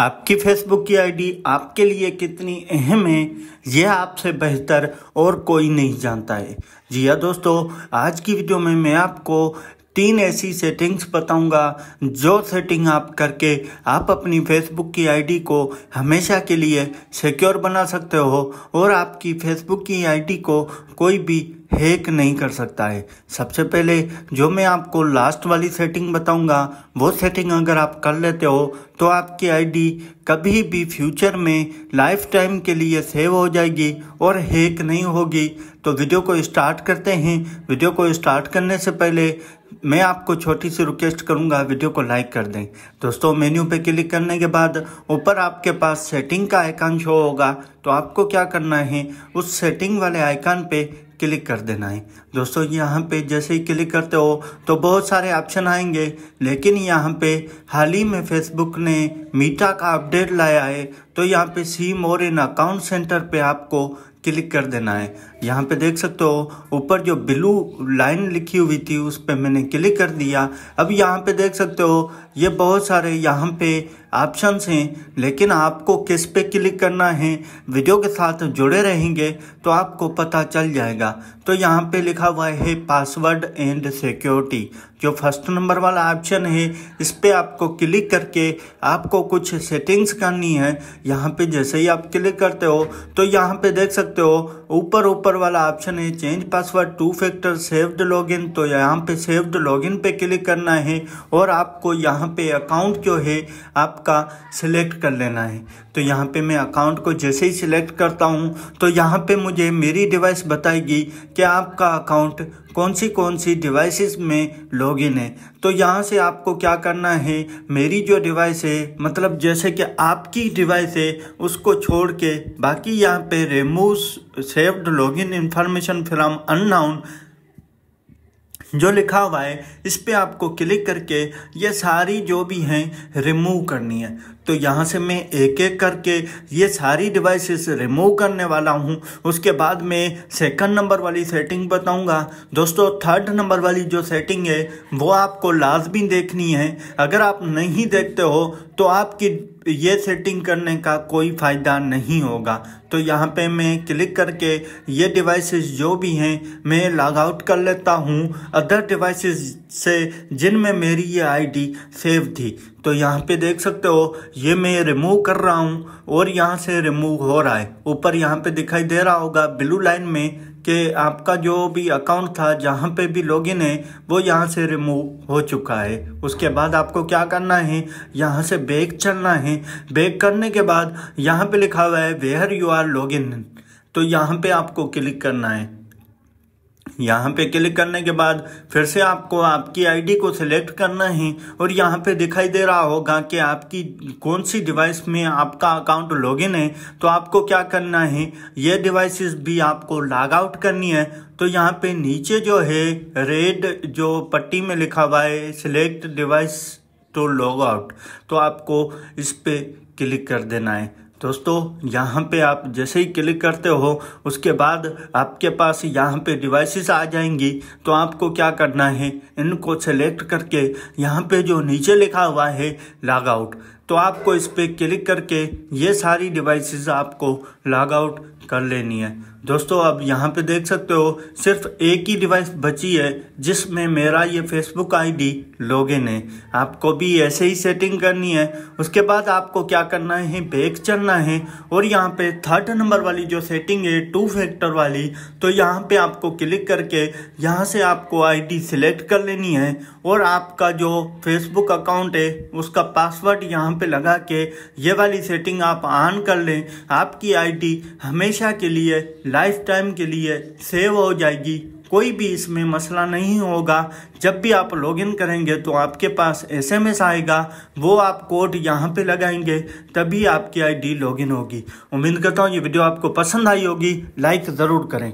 आपकी फेसबुक की आईडी आपके लिए कितनी अहम है यह आपसे बेहतर और कोई नहीं जानता है जी हाँ दोस्तों आज की वीडियो में मैं आपको तीन ऐसी सेटिंग्स बताऊंगा जो सेटिंग आप करके आप अपनी फेसबुक की आईडी को हमेशा के लिए सिक्योर बना सकते हो और आपकी फेसबुक की आईडी को कोई भी हैक नहीं कर सकता है सबसे पहले जो मैं आपको लास्ट वाली सेटिंग बताऊंगा वो सेटिंग अगर आप कर लेते हो तो आपकी आईडी कभी भी फ्यूचर में लाइफ टाइम के लिए सेव हो जाएगी और हैक नहीं होगी तो वीडियो को स्टार्ट करते हैं वीडियो को स्टार्ट करने से पहले मैं आपको छोटी सी रिक्वेस्ट करूंगा वीडियो को लाइक कर दें दोस्तों मेन्यू पे क्लिक करने के बाद ऊपर आपके पास सेटिंग का आइकन शो होगा तो आपको क्या करना है उस सेटिंग वाले आइकन पे क्लिक कर देना है दोस्तों यहाँ पे जैसे ही क्लिक करते हो तो बहुत सारे ऑप्शन आएंगे लेकिन यहाँ पे हाल ही में फेसबुक ने मीटा का अपडेट लाया है तो यहाँ पे सी मोर इन अकाउंट सेंटर पे आपको क्लिक कर देना है यहाँ पे देख सकते हो ऊपर जो ब्लू लाइन लिखी हुई थी उस पर मैंने क्लिक कर दिया अब यहाँ पे देख सकते हो ये बहुत सारे यहाँ पे ऑप्शंस हैं लेकिन आपको किस पे क्लिक करना है वीडियो के साथ जुड़े रहेंगे तो आपको पता चल जाएगा तो यहाँ पे लिखा हुआ है पासवर्ड एंड सिक्योरिटी जो फर्स्ट नंबर वाला ऑप्शन है इस पर आपको क्लिक करके आपको कुछ सेटिंग्स करनी है यहाँ पे जैसे ही आप क्लिक करते हो तो यहाँ पे देख सकते हो ऊपर ऊपर ऊपर वाला ऑप्शन है change password two factor saved login तो यहाँ पे सेव्ड लॉगिन पे क्लिक करना है और आपको यहाँ पे अकाउंट जो है आपका सिलेक्ट कर लेना है तो यहाँ पे मैं अकाउंट को जैसे ही सिलेक्ट करता हूँ तो यहाँ पे मुझे मेरी डिवाइस बताएगी कि आपका अकाउंट कौन सी कौन सी डिवाइसेस में लॉगिन है तो यहाँ से आपको क्या करना है मेरी जो डिवाइस है मतलब जैसे कि आपकी डिवाइस है उसको छोड़ के बाकी यहाँ पे remove saved login information from unknown जो लिखा हुआ है इस पर आपको क्लिक करके ये सारी जो भी हैं रिमूव करनी है तो यहाँ से मैं एक एक करके ये सारी डिवाइसेस रिमूव करने वाला हूँ उसके बाद मैं सेकंड नंबर वाली सेटिंग बताऊँगा दोस्तों थर्ड नंबर वाली जो सेटिंग है वो आपको लाजमी देखनी है अगर आप नहीं देखते हो तो आपकी ये सेटिंग करने का कोई फ़ायदा नहीं होगा तो यहाँ पे मैं क्लिक करके ये डिवाइसेस जो भी हैं मैं लॉग आउट कर लेता हूँ अदर डिवाइसेस से जिनमें मेरी ये आईडी सेव थी तो यहाँ पे देख सकते हो ये मैं रिमूव कर रहा हूँ और यहाँ से रिमूव हो रहा है ऊपर यहाँ पे दिखाई दे रहा होगा ब्लू लाइन में कि आपका जो भी अकाउंट था जहाँ पे भी लॉगिन है वो यहाँ से रिमूव हो चुका है उसके बाद आपको क्या करना है यहाँ से बैक चलना है बैक करने के बाद यहाँ पे लिखा हुआ है वेयर यू आर लॉगिन तो यहाँ पे आपको क्लिक करना है यहाँ पे क्लिक करने के बाद फिर से आपको आपकी आईडी को सिलेक्ट करना है और यहाँ पे दिखाई दे रहा होगा कि आपकी कौन सी डिवाइस में आपका अकाउंट लॉगिन है तो आपको क्या करना है ये डिवाइसेस भी आपको लॉग आउट करनी है तो यहाँ पे नीचे जो है रेड जो पट्टी में लिखा हुआ है select device to log out तो आपको इस पर क्लिक कर देना है दोस्तों यहाँ पे आप जैसे ही क्लिक करते हो उसके बाद आपके पास यहाँ पे डिवाइसेस आ जाएंगी तो आपको क्या करना है इनको सेलेक्ट करके यहाँ पे जो नीचे लिखा हुआ है लॉग आउट तो आपको इस पर क्लिक करके ये सारी डिवाइसेस आपको लॉग आउट कर लेनी है दोस्तों आप यहाँ पे देख सकते हो सिर्फ एक ही डिवाइस बची है जिसमें मेरा ये फेसबुक आईडी लॉगिन है आपको भी ऐसे ही सेटिंग करनी है उसके बाद आपको क्या करना है बैक चलना है और यहाँ पे थर्ड नंबर वाली जो सेटिंग है टू फैक्टर वाली तो यहाँ पे आपको क्लिक करके यहाँ से आपको आईडी सिलेक्ट कर लेनी है और आपका जो फेसबुक अकाउंट है उसका पासवर्ड यहाँ पे लगा के ये वाली सेटिंग आप ऑन कर लें आपकी आईडी हमेशा के लिए लाइफ टाइम के लिए सेव हो जाएगी कोई भी इसमें मसला नहीं होगा जब भी आप लॉगिन करेंगे तो आपके पास एसएमएस आएगा वो आप कोड यहाँ पे लगाएंगे तभी आपकी आईडी लॉगिन होगी उम्मीद करता हूँ ये वीडियो आपको पसंद आई होगी लाइक ज़रूर करें